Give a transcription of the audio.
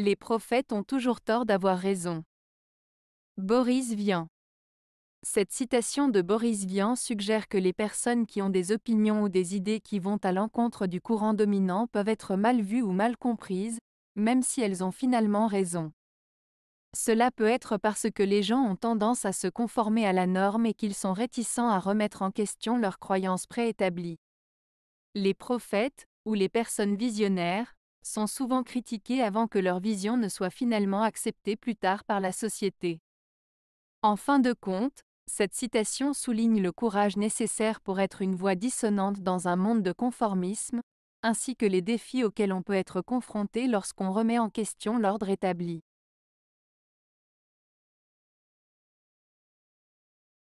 Les prophètes ont toujours tort d'avoir raison. Boris Vian. Cette citation de Boris Vian suggère que les personnes qui ont des opinions ou des idées qui vont à l'encontre du courant dominant peuvent être mal vues ou mal comprises, même si elles ont finalement raison. Cela peut être parce que les gens ont tendance à se conformer à la norme et qu'ils sont réticents à remettre en question leurs croyances préétablies. Les prophètes, ou les personnes visionnaires, sont souvent critiqués avant que leur vision ne soit finalement acceptée plus tard par la société. En fin de compte, cette citation souligne le courage nécessaire pour être une voix dissonante dans un monde de conformisme, ainsi que les défis auxquels on peut être confronté lorsqu'on remet en question l'ordre établi.